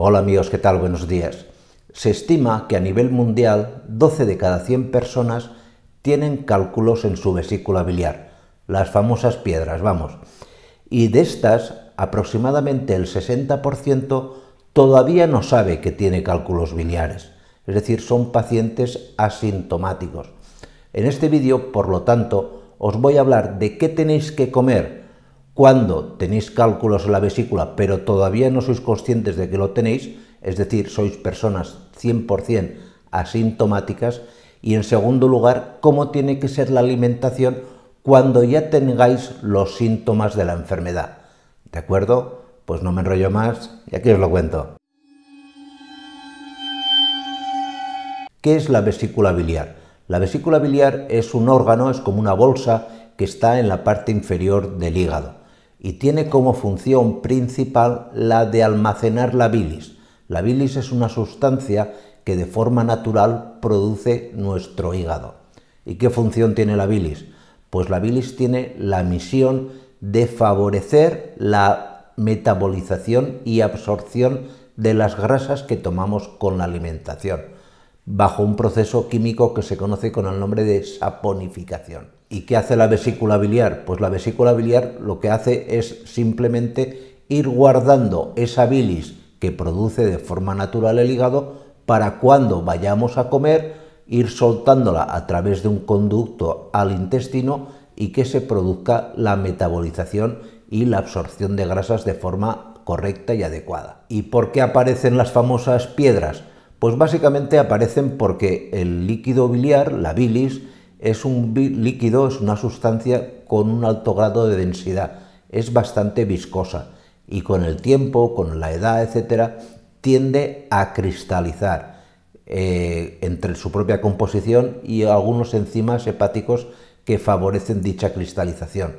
Hola amigos, ¿qué tal? Buenos días. Se estima que a nivel mundial 12 de cada 100 personas tienen cálculos en su vesícula biliar, las famosas piedras, vamos. Y de estas, aproximadamente el 60% todavía no sabe que tiene cálculos biliares, es decir, son pacientes asintomáticos. En este vídeo, por lo tanto, os voy a hablar de qué tenéis que comer cuando tenéis cálculos en la vesícula, pero todavía no sois conscientes de que lo tenéis, es decir, sois personas 100% asintomáticas, y en segundo lugar, cómo tiene que ser la alimentación cuando ya tengáis los síntomas de la enfermedad. ¿De acuerdo? Pues no me enrollo más y aquí os lo cuento. ¿Qué es la vesícula biliar? La vesícula biliar es un órgano, es como una bolsa que está en la parte inferior del hígado y tiene como función principal la de almacenar la bilis. La bilis es una sustancia que de forma natural produce nuestro hígado. ¿Y qué función tiene la bilis? Pues la bilis tiene la misión de favorecer la metabolización y absorción de las grasas que tomamos con la alimentación, bajo un proceso químico que se conoce con el nombre de saponificación. ¿Y qué hace la vesícula biliar? Pues la vesícula biliar lo que hace es simplemente ir guardando esa bilis que produce de forma natural el hígado para cuando vayamos a comer ir soltándola a través de un conducto al intestino y que se produzca la metabolización y la absorción de grasas de forma correcta y adecuada. ¿Y por qué aparecen las famosas piedras? Pues básicamente aparecen porque el líquido biliar, la bilis, es un líquido, es una sustancia con un alto grado de densidad, es bastante viscosa y con el tiempo, con la edad, etcétera, tiende a cristalizar eh, entre su propia composición y algunos enzimas hepáticos que favorecen dicha cristalización.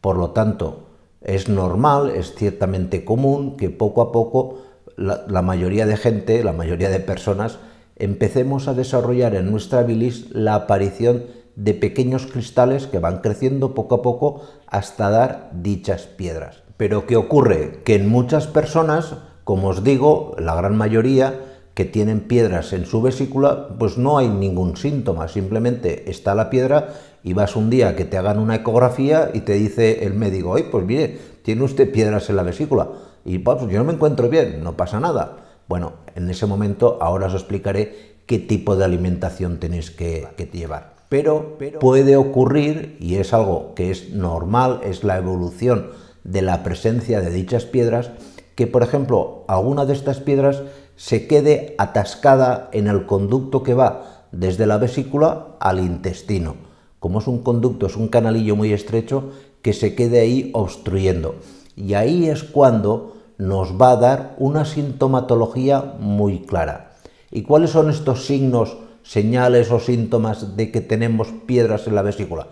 Por lo tanto, es normal, es ciertamente común que poco a poco la mayoría de gente, la mayoría de personas, empecemos a desarrollar en nuestra bilis la aparición de pequeños cristales que van creciendo poco a poco hasta dar dichas piedras. Pero ¿qué ocurre? Que en muchas personas, como os digo, la gran mayoría que tienen piedras en su vesícula, pues no hay ningún síntoma, simplemente está la piedra y vas un día que te hagan una ecografía y te dice el médico, oye, pues mire, tiene usted piedras en la vesícula. Y pues yo no me encuentro bien, no pasa nada. Bueno, en ese momento ahora os explicaré qué tipo de alimentación tenéis que, llevar. Pero, puede ocurrir, y es algo que es normal, es la evolución de la presencia de dichas piedras, que por ejemplo alguna de estas piedras se quede atascada en el conducto que va desde la vesícula al intestino. Como es un conducto, es un canalillo muy estrecho que se quede ahí obstruyendo. Y ahí es cuando nos va a dar una sintomatología muy clara. ¿Y cuáles son estos signos, señales o síntomas de que tenemos piedras en la vesícula?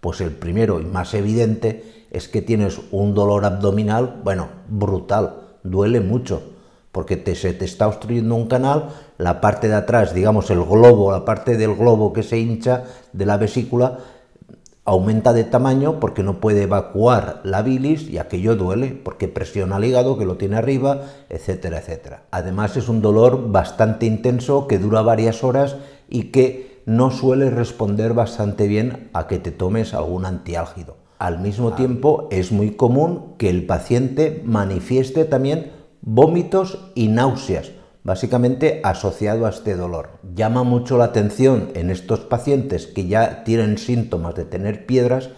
Pues el primero y más evidente es que tienes un dolor abdominal, bueno, brutal, duele mucho, porque se te está obstruyendo un canal, la parte de atrás, digamos el globo, la parte del globo que se hincha de la vesícula, aumenta de tamaño porque no puede evacuar la bilis y aquello duele porque presiona el hígado que lo tiene arriba, etcétera, etcétera. Además es un dolor bastante intenso que dura varias horas y que no suele responder bastante bien a que te tomes algún antiálgido. Al mismo ah. tiempo es muy común que el paciente manifieste también vómitos y náuseas básicamente asociado a este dolor. Llama mucho la atención en estos pacientes que ya tienen síntomas de tener piedras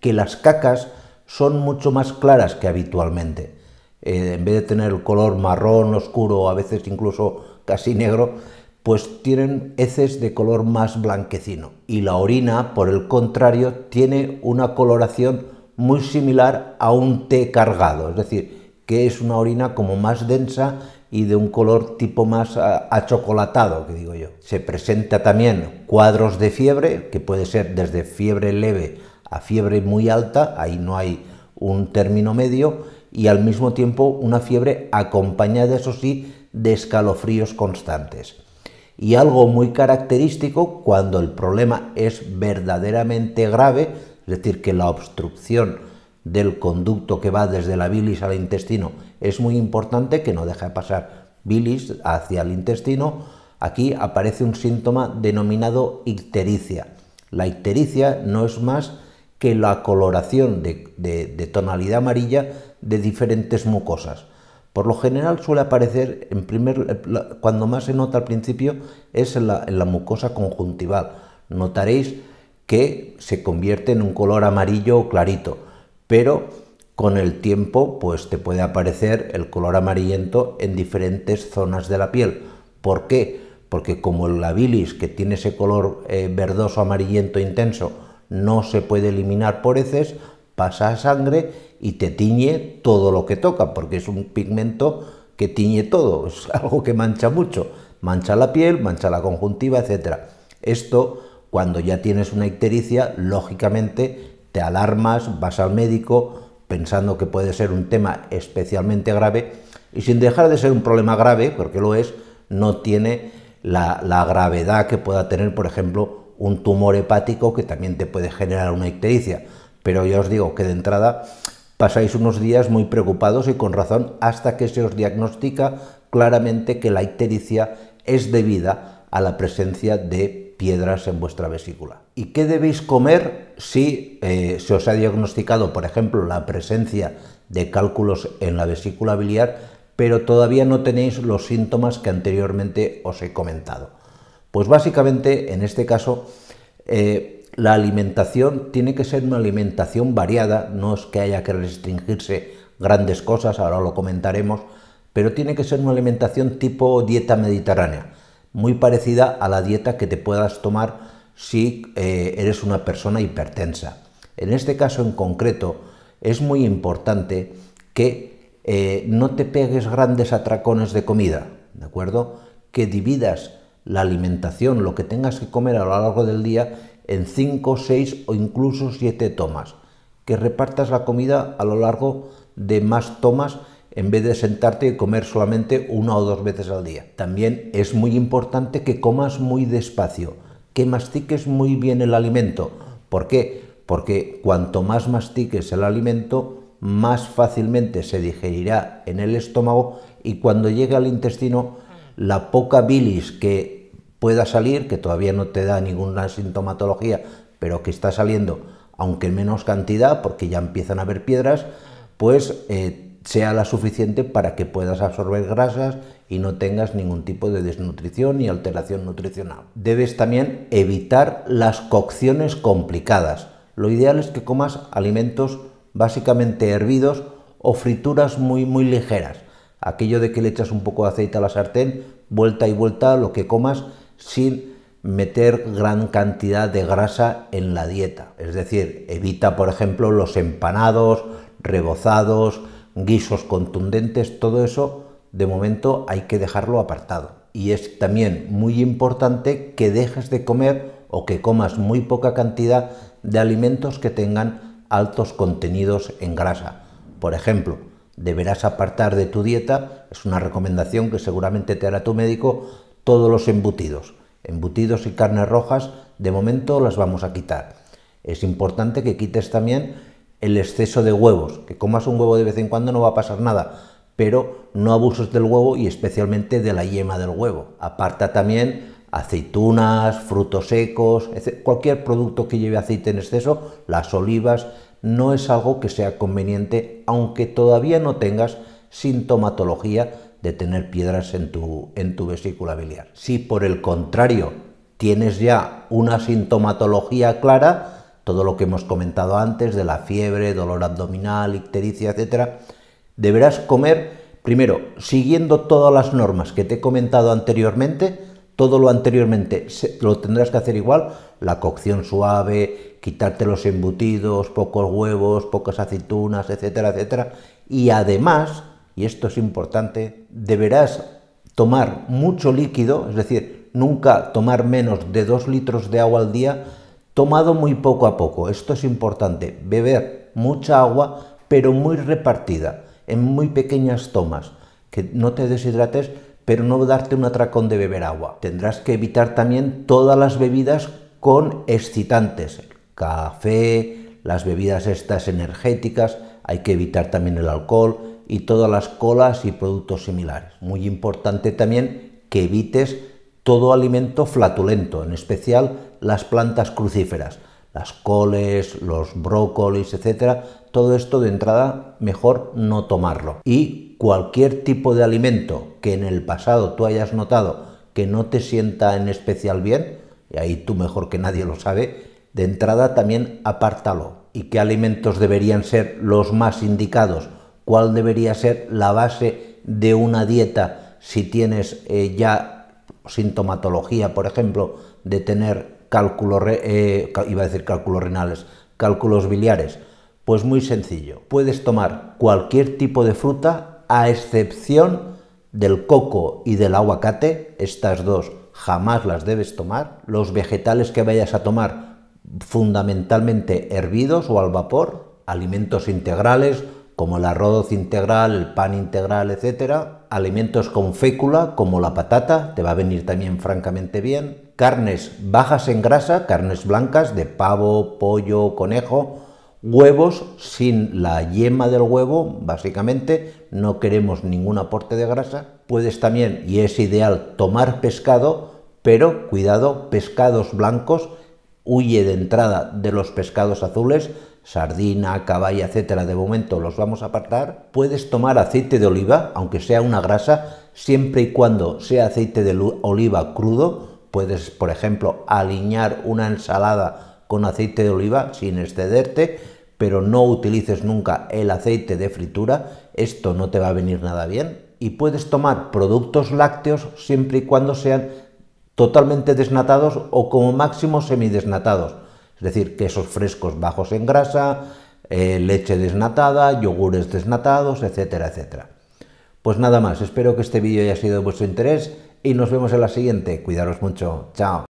que las cacas son mucho más claras que habitualmente. Eh, en vez de tener el color marrón oscuro o a veces incluso casi negro, pues tienen heces de color más blanquecino. Y la orina, por el contrario, tiene una coloración muy similar a un té cargado, es decir, que es una orina como más densa y de un color tipo más ah, achocolatado, que digo yo. Se presenta también cuadros de fiebre, que puede ser desde fiebre leve a fiebre muy alta, ahí no hay un término medio, y al mismo tiempo una fiebre acompañada, eso sí, de escalofríos constantes. Y algo muy característico cuando el problema es verdaderamente grave, es decir, que la obstrucción del conducto que va desde la bilis al intestino es muy importante que no deje pasar bilis hacia el intestino. Aquí aparece un síntoma denominado ictericia. La ictericia no es más que la coloración de, tonalidad amarilla de diferentes mucosas. Por lo general suele aparecer en primer, eh, cuando más se nota al principio es en la, en la mucosa conjuntival. Notaréis que se convierte en un color amarillo clarito, pero con el tiempo, pues te puede aparecer el color amarillento en diferentes zonas de la piel. ¿Por qué? Porque como la bilis, que tiene ese color eh, verdoso amarillento intenso, no se puede eliminar por heces, pasa a sangre y te tiñe todo lo que toca, porque es un pigmento que tiñe todo, es algo que mancha mucho, mancha la piel, mancha la conjuntiva, etc. Esto, cuando ya tienes una ictericia, lógicamente te alarmas, vas al médico, pensando que puede ser un tema especialmente grave y sin dejar de ser un problema grave, porque lo es, no tiene la, gravedad que pueda tener, por ejemplo, un tumor hepático que también te puede generar una ictericia. Pero ya os digo que de entrada pasáis unos días muy preocupados y con razón hasta que se os diagnostica claramente que la ictericia es debida a la presencia de piedras en vuestra vesícula. ¿Y qué debéis comer si eh, se os ha diagnosticado, por ejemplo, la presencia de cálculos en la vesícula biliar, pero todavía no tenéis los síntomas que anteriormente os he comentado? Pues básicamente, en este caso, eh, la alimentación tiene que ser una alimentación variada, no es que haya que restringirse grandes cosas, ahora lo comentaremos, pero tiene que ser una alimentación tipo dieta mediterránea muy parecida a la dieta que te puedas tomar si eh, eres una persona hipertensa. En este caso en concreto es muy importante que eh, no te pegues grandes atracones de comida, ¿de acuerdo? Que dividas la alimentación, lo que tengas que comer a lo largo del día, en 5, 6 o incluso 7 tomas. Que repartas la comida a lo largo de más tomas en vez de sentarte y comer solamente una o dos veces al día. También es muy importante que comas muy despacio, que mastiques muy bien el alimento. ¿Por qué? Porque cuanto más mastiques el alimento, más fácilmente se digerirá en el estómago y cuando llegue al intestino, la poca bilis que pueda salir, que todavía no te da ninguna sintomatología, pero que está saliendo, aunque en menos cantidad, porque ya empiezan a haber piedras, pues eh, sea la suficiente para que puedas absorber grasas y no tengas ningún tipo de desnutrición ni alteración nutricional. Debes también evitar las cocciones complicadas. Lo ideal es que comas alimentos básicamente hervidos o frituras muy muy ligeras. Aquello de que le echas un poco de aceite a la sartén, vuelta y vuelta lo que comas sin meter gran cantidad de grasa en la dieta. Es decir, evita por ejemplo los empanados, rebozados, guisos contundentes, todo eso de momento hay que dejarlo apartado. Y es también muy importante que dejes de comer o que comas muy poca cantidad de alimentos que tengan altos contenidos en grasa. Por ejemplo, deberás apartar de tu dieta, es una recomendación que seguramente te hará tu médico, todos los embutidos. Embutidos y carnes rojas, de momento las vamos a quitar. Es importante que quites también el exceso de huevos. Que comas un huevo de vez en cuando no va a pasar nada, pero no abusos del huevo y especialmente de la yema del huevo. Aparta también aceitunas, frutos secos, cualquier producto que lleve aceite en exceso, las olivas, no es algo que sea conveniente aunque todavía no tengas sintomatología de tener piedras en tu, en tu vesícula biliar. Si por el contrario tienes ya una sintomatología clara, todo lo que hemos comentado antes de la fiebre, dolor abdominal, ictericia, etcétera, deberás comer primero siguiendo todas las normas que te he comentado anteriormente. Todo lo anteriormente lo tendrás que hacer igual, la cocción suave, quitarte los embutidos, pocos huevos, pocas aceitunas, etcétera, etcétera. Y además, y esto es importante, deberás tomar mucho líquido, es decir, nunca tomar menos de 2 litros de agua al día Tomado muy poco a poco, esto es importante, beber mucha agua, pero muy repartida, en muy pequeñas tomas, que no te deshidrates, pero no darte un atracón de beber agua. Tendrás que evitar también todas las bebidas con excitantes, café, las bebidas estas energéticas, hay que evitar también el alcohol y todas las colas y productos similares. Muy importante también que evites todo alimento flatulento, en especial las plantas crucíferas, las coles, los brócolis, etcétera, todo esto de entrada mejor no tomarlo. Y cualquier tipo de alimento que en el pasado tú hayas notado que no te sienta en especial bien, y ahí tú mejor que nadie lo sabe, de entrada también apártalo. ¿Y qué alimentos deberían ser los más indicados? ¿Cuál debería ser la base de una dieta si tienes eh, ya sintomatología, por ejemplo, de tener cálculos, eh, iba a decir cálculos renales, cálculos biliares? Pues muy sencillo, puedes tomar cualquier tipo de fruta a excepción del coco y del aguacate, estas dos jamás las debes tomar, los vegetales que vayas a tomar fundamentalmente hervidos o al vapor, alimentos integrales como el arroz integral, el pan integral, etc. Alimentos con fécula, como la patata, te va a venir también francamente bien. Carnes bajas en grasa, carnes blancas de pavo, pollo, conejo. Huevos sin la yema del huevo, básicamente, no queremos ningún aporte de grasa. Puedes también, y es ideal, tomar pescado, pero cuidado, pescados blancos, huye de entrada de los pescados azules, sardina, caballa, etcétera, de momento los vamos a apartar. Puedes tomar aceite de oliva, aunque sea una grasa, siempre y cuando sea aceite de oliva crudo. Puedes, por ejemplo, aliñar una ensalada con aceite de oliva sin excederte, pero no utilices nunca el aceite de fritura. Esto no te va a venir nada bien. Y puedes tomar productos lácteos siempre y cuando sean totalmente desnatados o como máximo semidesnatados es decir, quesos frescos bajos en grasa, eh, leche desnatada, yogures desnatados, etcétera, etcétera. Pues nada más, espero que este vídeo haya sido de vuestro interés y nos vemos en la siguiente. Cuidaros mucho, chao.